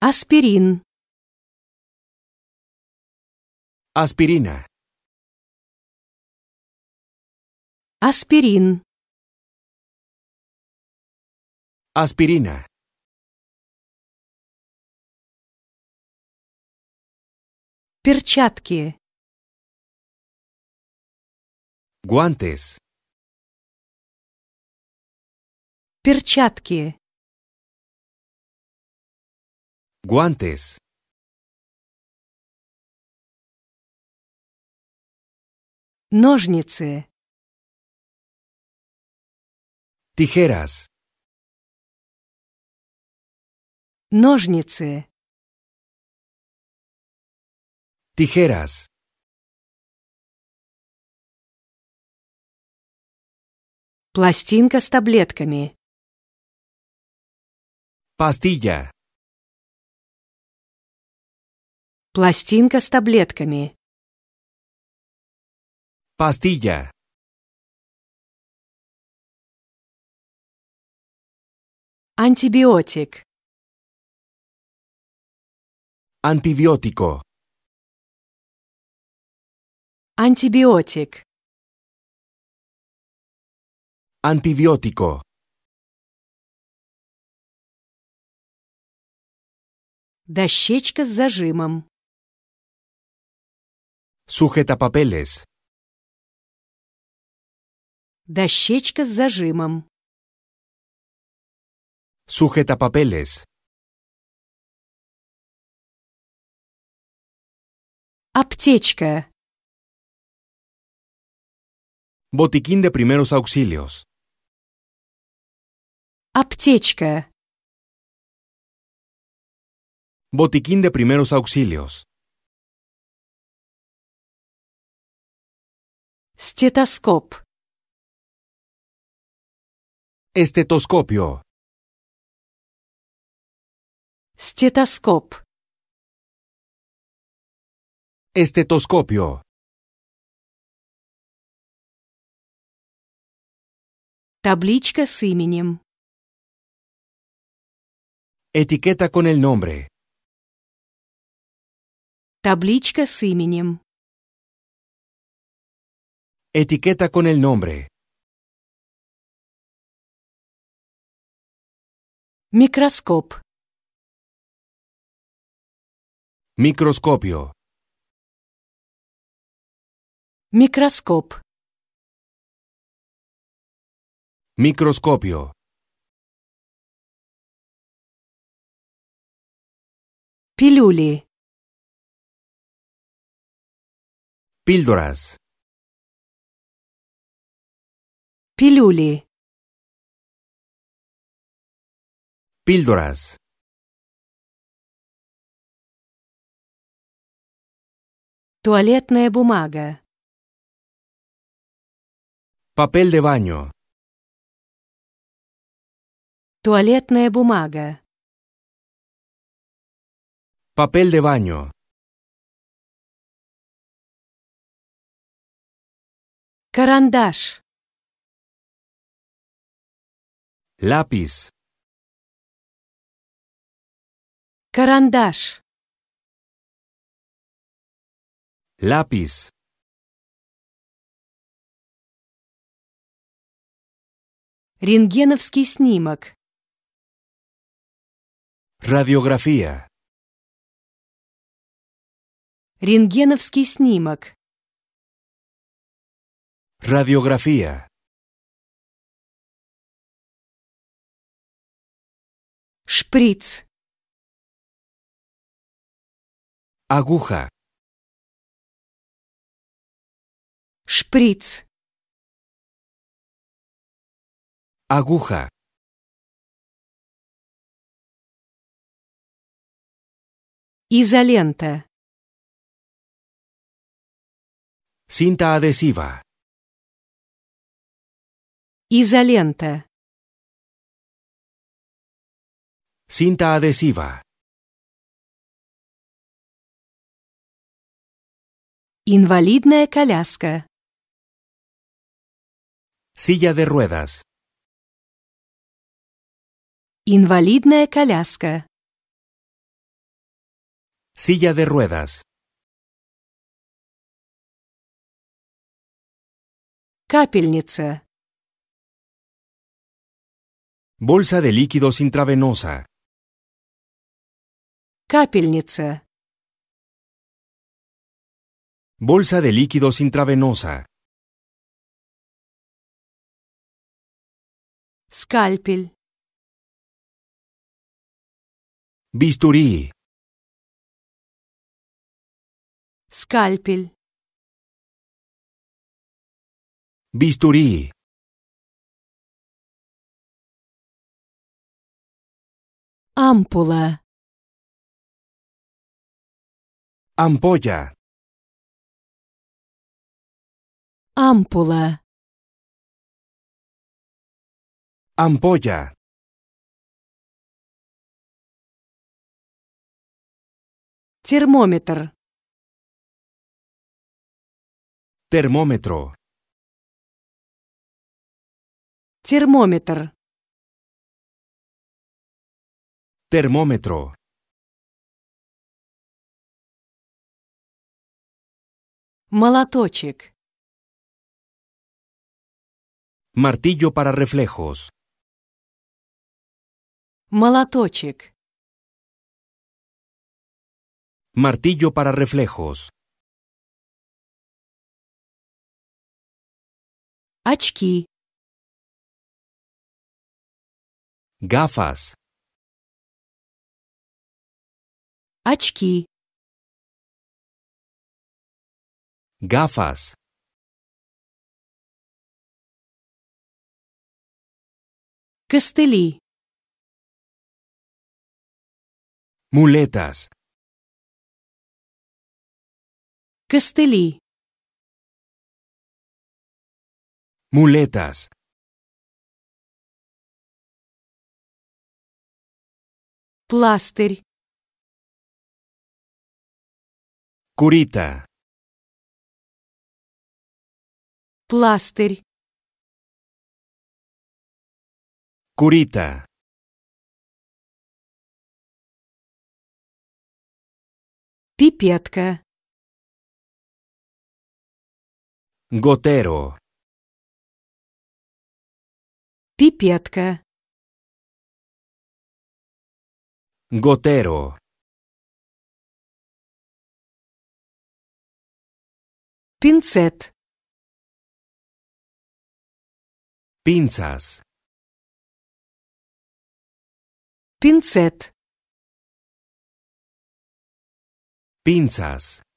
Аспирин. Аспирина. Аспирин. Аспирина. Перчатки. Guantes. Перчатки. Guantes. Ножницы. Tijeras. Ножницы. Tijeras. Пластинка с таблетками. Pastilla. Пластинка с таблетками. Pastilla. Антибиотик. Антибиотико. Антибиотик. Антибиотико. Дощечка с зажимом. Sujeta papeles Дощечка с зажимом. papeles. Aptechka. Botiquín de primeros auxilios. Aptechka. Botiquín de primeros auxilios. Стетоскоп. Estetoscopio. Стетоскоп. Estetoscopio. Табличка с именем. этикета con el nombre. Табличка с именем. Etiqueta con el nombre. Microscope. Microscopio. Microscope. Microscopio. Piluli. Píldoras. Пилюли. Píldoras. Туалетная бумага. Papel de baño. Туалетная бумага. Papel de baño. Карандаш. лапис, Карандаш. лапис, Рентгеновский снимок. радиография, Рентгеновский снимок. радиография Шприц. Агуха. Шприц. Агуха. Изолента. Cinta adhesiva. Изолента. Cinta adhesiva. Invalidная коляска. Silla de ruedas. Invalidная коляска. Silla de ruedas. Капельница. Bolsa de líquidos intravenosa. Капельница. Bolsa de líquidos intravenosa. Скальпель. Bisturí. Скальпель. Bisturí. Ампула. Амполя. Ампула. Амполя. Термометр. Термометро. Термометр. Термометро. Молоточек. Martillo para reflejos. Молоточек. Martillo para reflejos. Очки. Gafas. Очки. gafas Căstălii. Muletas. Castellí. Muletas. pláster, Curita. Пластырь. Курита. Пипетка. Готеро. Пипетка. Готеро. Пинцет. Pinzas. Pinzet Pinzas.